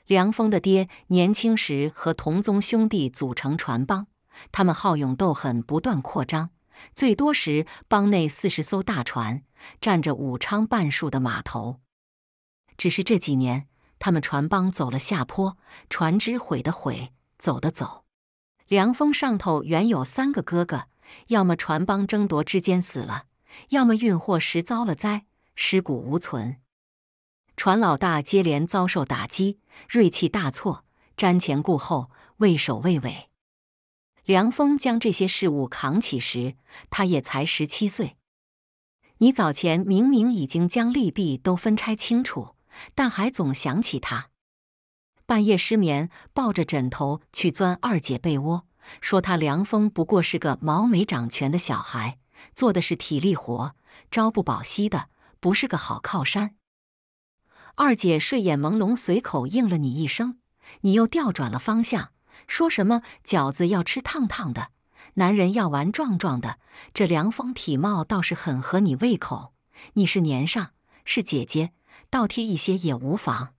梁峰的爹年轻时和同宗兄弟组成船帮，他们好勇斗狠，不断扩张，最多时帮内四十艘大船，占着武昌半数的码头。只是这几年，他们船帮走了下坡，船只毁的毁，走的走。梁峰上头原有三个哥哥。要么船帮争夺之间死了，要么运货时遭了灾，尸骨无存。船老大接连遭受打击，锐气大挫，瞻前顾后，畏首畏尾。梁峰将这些事物扛起时，他也才十七岁。你早前明明已经将利弊都分拆清楚，但还总想起他，半夜失眠，抱着枕头去钻二姐被窝。说他梁峰不过是个毛没长全的小孩，做的是体力活，朝不保夕的，不是个好靠山。二姐睡眼朦胧，随口应了你一声，你又调转了方向，说什么饺子要吃烫烫的，男人要玩壮壮的，这梁峰体貌倒是很合你胃口。你是年上，是姐姐，倒贴一些也无妨。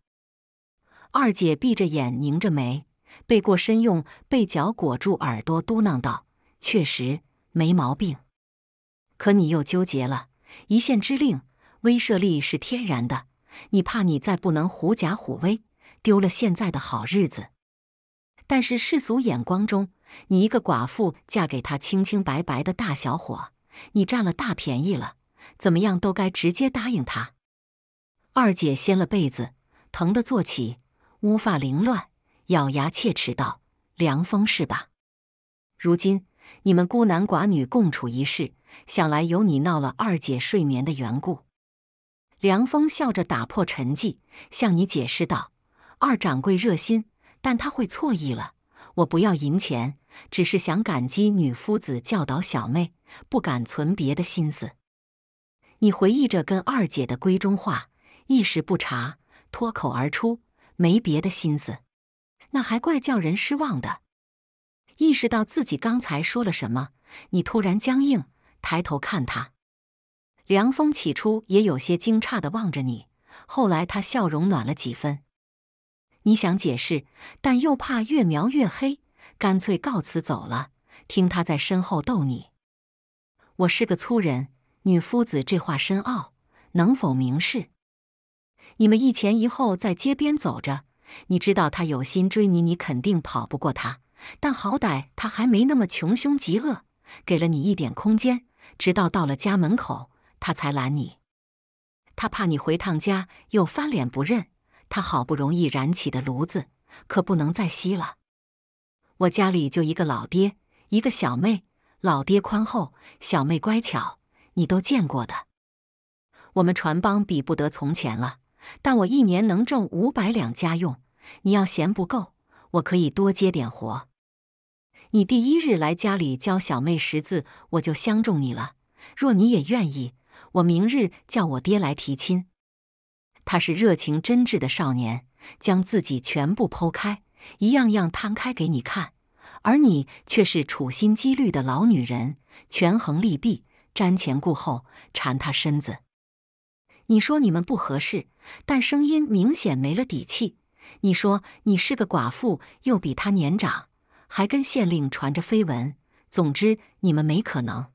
二姐闭着眼，拧着眉。背过身，用被角裹住耳朵，嘟囔道：“确实没毛病。可你又纠结了。一县之令，威慑力是天然的。你怕你再不能狐假虎威，丢了现在的好日子。但是世俗眼光中，你一个寡妇嫁给他清清白白的大小伙，你占了大便宜了。怎么样都该直接答应他。”二姐掀了被子，疼的坐起，乌发凌乱。咬牙切齿道：“梁峰是吧？如今你们孤男寡女共处一室，想来有你闹了二姐睡眠的缘故。”梁峰笑着打破沉寂，向你解释道：“二掌柜热心，但他会错意了。我不要银钱，只是想感激女夫子教导小妹，不敢存别的心思。”你回忆着跟二姐的闺中话，一时不察，脱口而出：“没别的心思。”那还怪叫人失望的。意识到自己刚才说了什么，你突然僵硬，抬头看他。梁峰起初也有些惊诧的望着你，后来他笑容暖了几分。你想解释，但又怕越描越黑，干脆告辞走了。听他在身后逗你：“我是个粗人，女夫子这话深奥，能否明示？”你们一前一后在街边走着。你知道他有心追你，你肯定跑不过他。但好歹他还没那么穷凶极恶，给了你一点空间。直到到了家门口，他才拦你。他怕你回趟家又翻脸不认，他好不容易燃起的炉子可不能再熄了。我家里就一个老爹，一个小妹。老爹宽厚，小妹乖巧，你都见过的。我们船帮比不得从前了。但我一年能挣五百两家用，你要嫌不够，我可以多接点活。你第一日来家里教小妹识字，我就相中你了。若你也愿意，我明日叫我爹来提亲。他是热情真挚的少年，将自己全部剖开，一样样摊开给你看，而你却是处心积虑的老女人，权衡利弊，瞻前顾后，缠他身子。你说你们不合适，但声音明显没了底气。你说你是个寡妇，又比他年长，还跟县令传着绯闻。总之，你们没可能。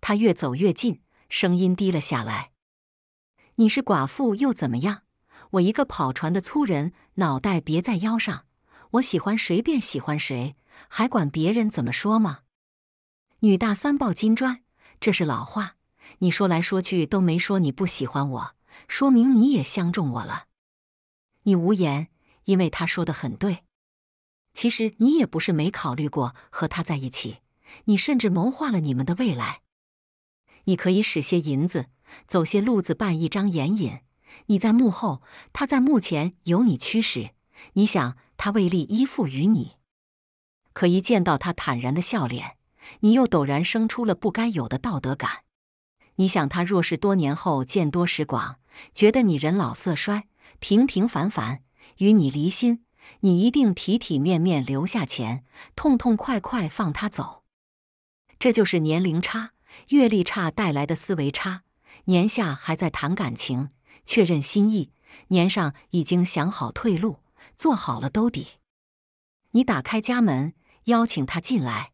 他越走越近，声音低了下来。你是寡妇又怎么样？我一个跑船的粗人，脑袋别在腰上，我喜欢谁便喜欢谁，还管别人怎么说吗？女大三抱金砖，这是老话。你说来说去都没说你不喜欢我，说明你也相中我了。你无言，因为他说的很对。其实你也不是没考虑过和他在一起，你甚至谋划了你们的未来。你可以使些银子，走些路子，办一张眼瘾。你在幕后，他在幕前，由你驱使。你想他未利依附于你，可一见到他坦然的笑脸，你又陡然生出了不该有的道德感。你想他若是多年后见多识广，觉得你人老色衰，平平凡凡，与你离心，你一定体体面面留下钱，痛痛快快放他走。这就是年龄差、阅历差带来的思维差。年下还在谈感情、确认心意，年上已经想好退路，做好了兜底。你打开家门，邀请他进来。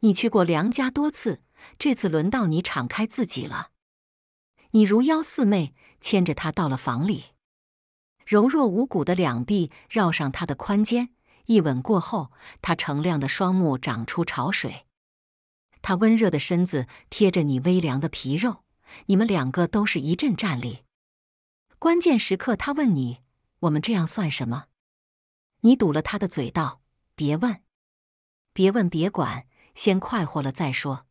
你去过梁家多次。这次轮到你敞开自己了。你如妖四妹牵着他到了房里，柔弱无骨的两臂绕上他的宽肩，一吻过后，他澄亮的双目长出潮水。他温热的身子贴着你微凉的皮肉，你们两个都是一阵战栗。关键时刻，他问你：“我们这样算什么？”你堵了他的嘴道：“别问，别问，别管，先快活了再说。”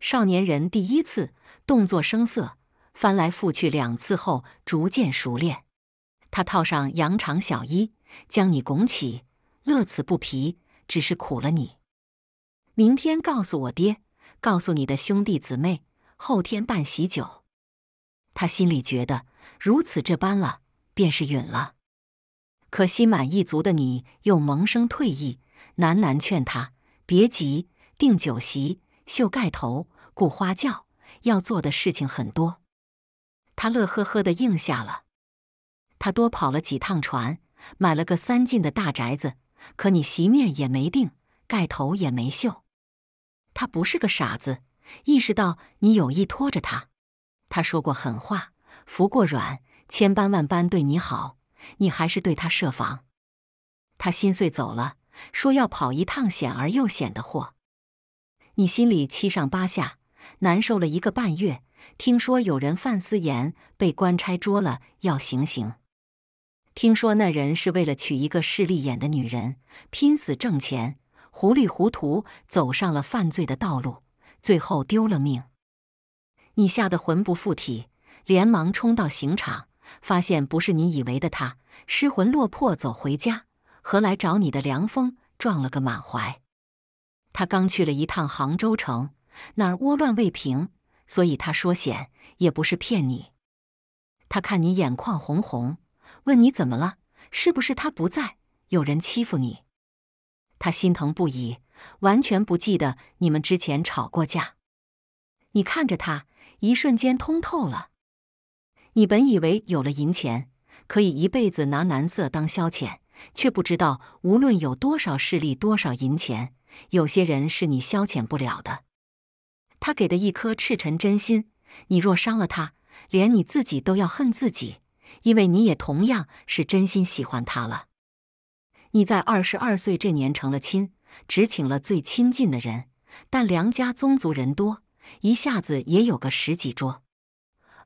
少年人第一次动作生涩，翻来覆去两次后逐渐熟练。他套上羊肠小衣，将你拱起，乐此不疲，只是苦了你。明天告诉我爹，告诉你的兄弟姊妹，后天办喜酒。他心里觉得如此这般了，便是允了。可心满意足的你又萌生退意，喃喃劝他别急，定酒席。绣盖头、雇花轿，要做的事情很多。他乐呵呵的应下了。他多跑了几趟船，买了个三进的大宅子，可你席面也没定，盖头也没绣。他不是个傻子，意识到你有意拖着他。他说过狠话，服过软，千般万般对你好，你还是对他设防。他心碎走了，说要跑一趟险而又险的货。你心里七上八下，难受了一个半月。听说有人贩私盐被官差捉了，要行刑。听说那人是为了娶一个势利眼的女人，拼死挣钱，糊里糊涂走上了犯罪的道路，最后丢了命。你吓得魂不附体，连忙冲到刑场，发现不是你以为的他，失魂落魄走回家，和来找你的凉风撞了个满怀。他刚去了一趟杭州城，那儿窝乱未平，所以他说险也不是骗你。他看你眼眶红红，问你怎么了？是不是他不在，有人欺负你？他心疼不已，完全不记得你们之前吵过架。你看着他，一瞬间通透了。你本以为有了银钱，可以一辈子拿男色当消遣，却不知道无论有多少势力，多少银钱。有些人是你消遣不了的，他给的一颗赤诚真心，你若伤了他，连你自己都要恨自己，因为你也同样是真心喜欢他了。你在二十二岁这年成了亲，只请了最亲近的人，但梁家宗族人多，一下子也有个十几桌。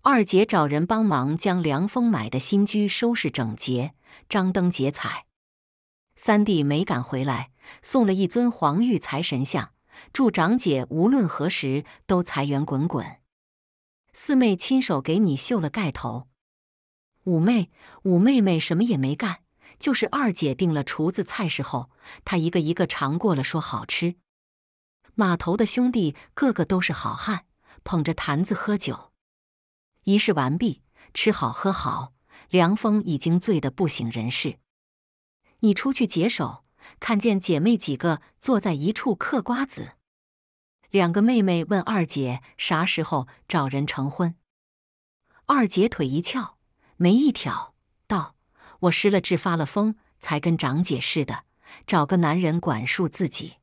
二姐找人帮忙将梁峰买的新居收拾整洁，张灯结彩。三弟没敢回来，送了一尊黄玉财神像，祝长姐无论何时都财源滚滚。四妹亲手给你绣了盖头。五妹，五妹妹什么也没干，就是二姐订了厨子菜时候，她一个一个尝过了，说好吃。码头的兄弟个个都是好汉，捧着坛子喝酒。仪式完毕，吃好喝好，梁峰已经醉得不省人事。你出去解手，看见姐妹几个坐在一处嗑瓜子。两个妹妹问二姐啥时候找人成婚。二姐腿一翘，眉一挑，道：“我失了智，发了疯，才跟长姐似的，找个男人管束自己。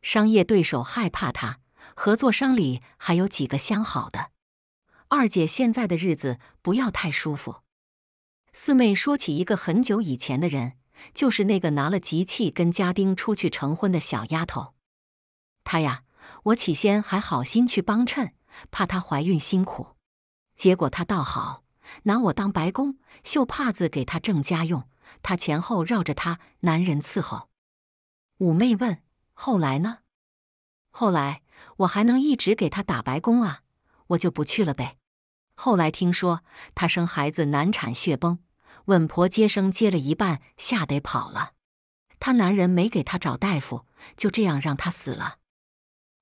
商业对手害怕她，合作商里还有几个相好的。二姐现在的日子不要太舒服。”四妹说起一个很久以前的人。就是那个拿了吉器跟家丁出去成婚的小丫头，她呀，我起先还好心去帮衬，怕她怀孕辛苦，结果她倒好，拿我当白工绣帕子给她挣家用，她前后绕着她男人伺候。五妹问：“后来呢？”“后来我还能一直给她打白工啊，我就不去了呗。”“后来听说她生孩子难产血崩。”稳婆接生接了一半，吓得跑了。她男人没给她找大夫，就这样让她死了。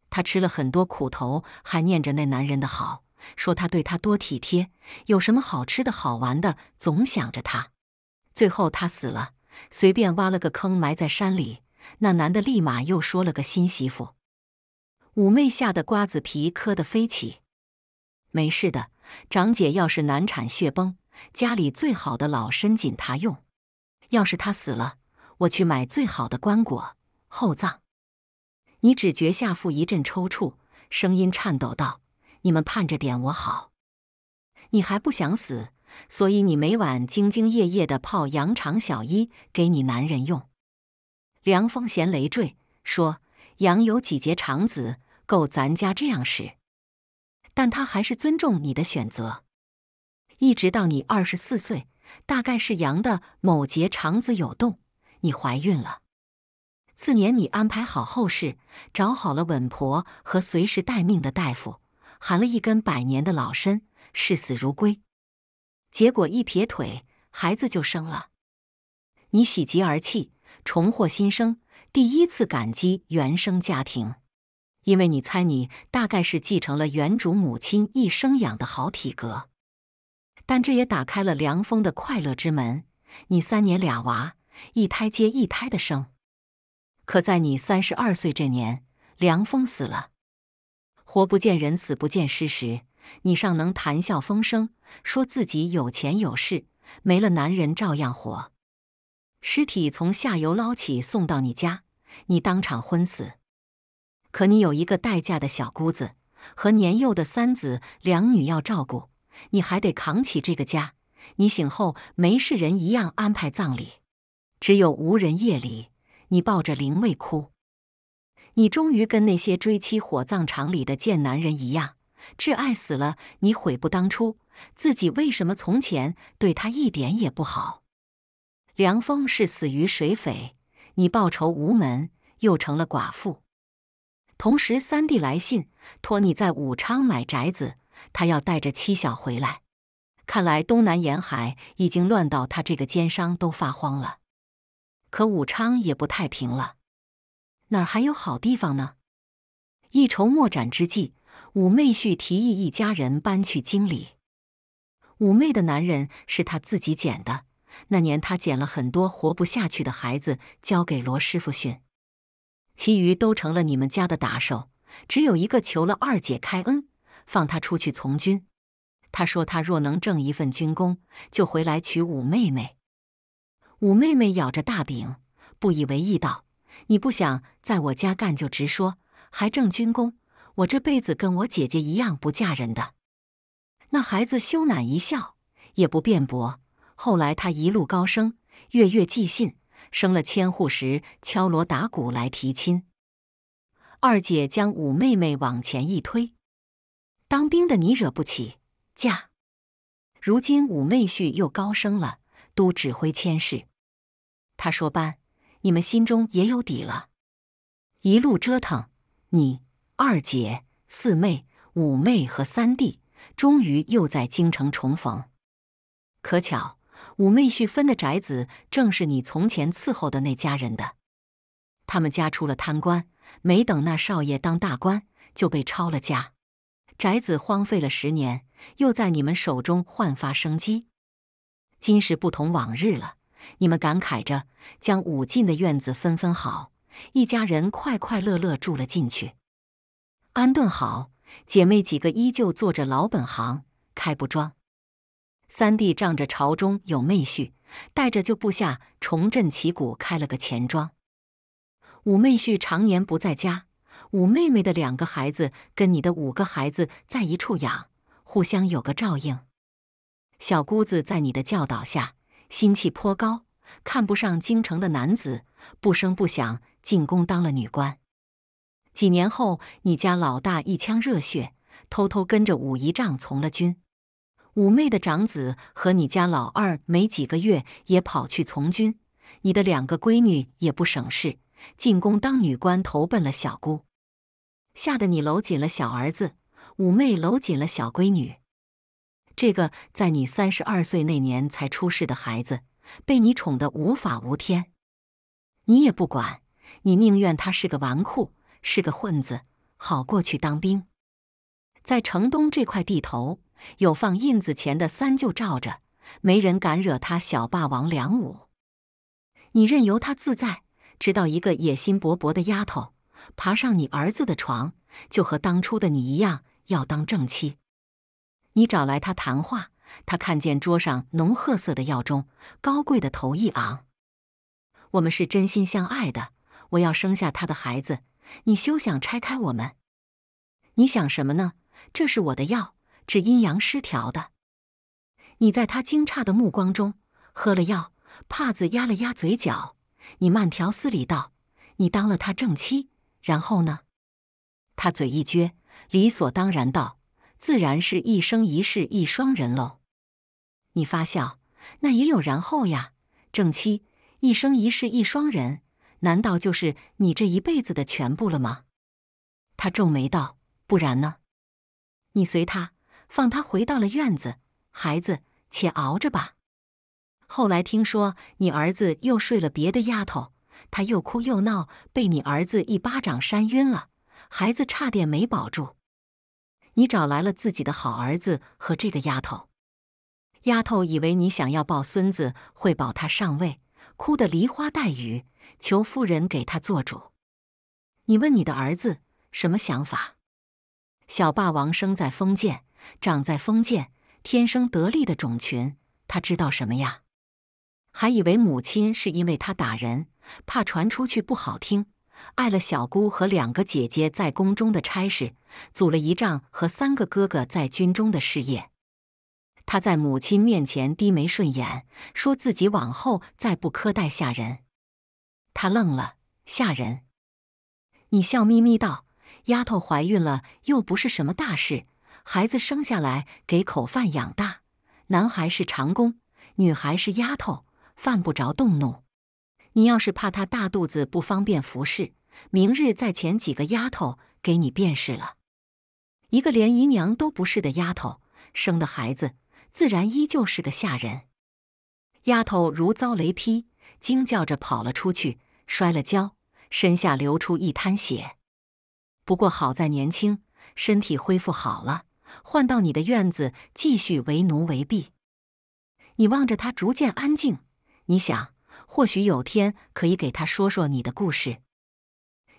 她吃了很多苦头，还念着那男人的好，说他对她多体贴，有什么好吃的好玩的，总想着他。最后她死了，随便挖了个坑埋在山里。那男的立马又说了个新媳妇。五妹吓得瓜子皮磕得飞起。没事的，长姐要是难产血崩。家里最好的老参紧他用，要是他死了，我去买最好的棺椁厚葬。你只觉下腹一阵抽搐，声音颤抖道：“你们盼着点我好，你还不想死，所以你每晚兢兢业业的泡羊肠小衣给你男人用。”梁风贤累赘，说：“羊有几节肠子够咱家这样使。”但他还是尊重你的选择。一直到你二十四岁，大概是羊的某节肠子有洞，你怀孕了。次年你安排好后事，找好了稳婆和随时待命的大夫，含了一根百年的老参，视死如归。结果一撇腿，孩子就生了。你喜极而泣，重获新生，第一次感激原生家庭，因为你猜你大概是继承了原主母亲一生养的好体格。但这也打开了梁峰的快乐之门。你三年俩娃，一胎接一胎的生。可在你三十二岁这年，梁峰死了，活不见人，死不见尸时，你尚能谈笑风生，说自己有钱有势，没了男人照样活。尸体从下游捞起送到你家，你当场昏死。可你有一个待嫁的小姑子和年幼的三子两女要照顾。你还得扛起这个家。你醒后没事人一样安排葬礼，只有无人夜里，你抱着灵位哭。你终于跟那些追妻火葬场里的贱男人一样，挚爱死了，你悔不当初，自己为什么从前对他一点也不好？梁峰是死于水匪，你报仇无门，又成了寡妇。同时，三弟来信托你在武昌买宅子。他要带着妻小回来，看来东南沿海已经乱到他这个奸商都发慌了。可武昌也不太平了，哪儿还有好地方呢？一筹莫展之际，武媚旭提议一家人搬去京里。武媚的男人是他自己捡的，那年他捡了很多活不下去的孩子，交给罗师傅训，其余都成了你们家的打手，只有一个求了二姐开恩。放他出去从军。他说：“他若能挣一份军功，就回来娶五妹妹。”五妹妹咬着大饼，不以为意道：“你不想在我家干，就直说，还挣军功？我这辈子跟我姐姐一样，不嫁人的。”那孩子羞赧一笑，也不辩驳。后来他一路高升，月月寄信，升了千户时，敲锣打鼓来提亲。二姐将五妹妹往前一推。当兵的你惹不起，嫁。如今五妹婿又高升了，都指挥千事。他说：“班，你们心中也有底了。”一路折腾，你二姐、四妹、五妹和三弟，终于又在京城重逢。可巧，五妹婿分的宅子正是你从前伺候的那家人的。他们家出了贪官，没等那少爷当大官，就被抄了家。宅子荒废了十年，又在你们手中焕发生机。今时不同往日了，你们感慨着，将五进的院子分分好，一家人快快乐乐住了进去，安顿好。姐妹几个依旧做着老本行，开布庄。三弟仗着朝中有妹婿，带着旧部下重振旗鼓，开了个钱庄。五妹婿常年不在家。五妹妹的两个孩子跟你的五个孩子在一处养，互相有个照应。小姑子在你的教导下，心气颇高，看不上京城的男子，不声不响进宫当了女官。几年后，你家老大一腔热血，偷偷跟着武姨仗从了军。五妹的长子和你家老二没几个月也跑去从军，你的两个闺女也不省事，进宫当女官投奔了小姑。吓得你搂紧了小儿子，五妹搂紧了小闺女。这个在你三十二岁那年才出世的孩子，被你宠得无法无天。你也不管，你宁愿他是个纨绔，是个混子，好过去当兵。在城东这块地头，有放印子钱的三舅罩着，没人敢惹他小霸王梁武。你任由他自在，直到一个野心勃勃的丫头。爬上你儿子的床，就和当初的你一样，要当正妻。你找来他谈话，他看见桌上浓褐色的药盅，高贵的头一昂。我们是真心相爱的，我要生下他的孩子，你休想拆开我们。你想什么呢？这是我的药，治阴阳失调的。你在他惊诧的目光中喝了药，帕子压了压嘴角。你慢条斯理道：“你当了他正妻。”然后呢？他嘴一撅，理所当然道：“自然是一生一世一双人喽。”你发笑，那也有然后呀。正妻一生一世一双人，难道就是你这一辈子的全部了吗？他皱眉道：“不然呢？”你随他，放他回到了院子。孩子，且熬着吧。后来听说你儿子又睡了别的丫头。他又哭又闹，被你儿子一巴掌扇晕了，孩子差点没保住。你找来了自己的好儿子和这个丫头，丫头以为你想要抱孙子，会保他上位，哭得梨花带雨，求夫人给他做主。你问你的儿子什么想法？小霸王生在封建，长在封建，天生得力的种群，他知道什么呀？还以为母亲是因为他打人。怕传出去不好听，碍了小姑和两个姐姐在宫中的差事，阻了一丈和三个哥哥在军中的事业。他在母亲面前低眉顺眼，说自己往后再不苛待下人。他愣了，下人？你笑眯眯道：“丫头怀孕了，又不是什么大事，孩子生下来给口饭养大。男孩是长工，女孩是丫头，犯不着动怒。”你要是怕她大肚子不方便服侍，明日再遣几个丫头给你便是了。一个连姨娘都不是的丫头，生的孩子自然依旧是个下人。丫头如遭雷劈，惊叫着跑了出去，摔了跤，身下流出一滩血。不过好在年轻，身体恢复好了，换到你的院子继续为奴为婢。你望着她逐渐安静，你想。或许有天可以给他说说你的故事。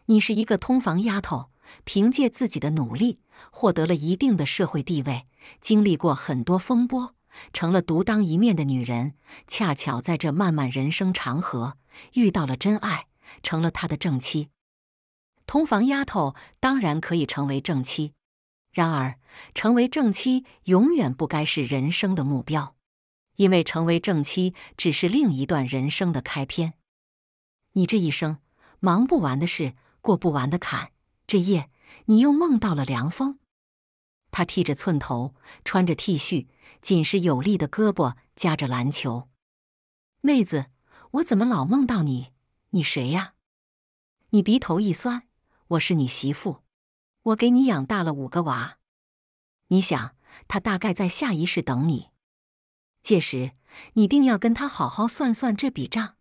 你是一个通房丫头，凭借自己的努力获得了一定的社会地位，经历过很多风波，成了独当一面的女人。恰巧在这漫漫人生长河，遇到了真爱，成了他的正妻。通房丫头当然可以成为正妻，然而成为正妻永远不该是人生的目标。因为成为正妻只是另一段人生的开篇，你这一生忙不完的事，过不完的坎。这夜，你又梦到了凉风。他剃着寸头，穿着 T 恤，紧实有力的胳膊夹着篮球。妹子，我怎么老梦到你？你谁呀？你鼻头一酸，我是你媳妇，我给你养大了五个娃。你想，他大概在下一世等你。届时，你定要跟他好好算算这笔账。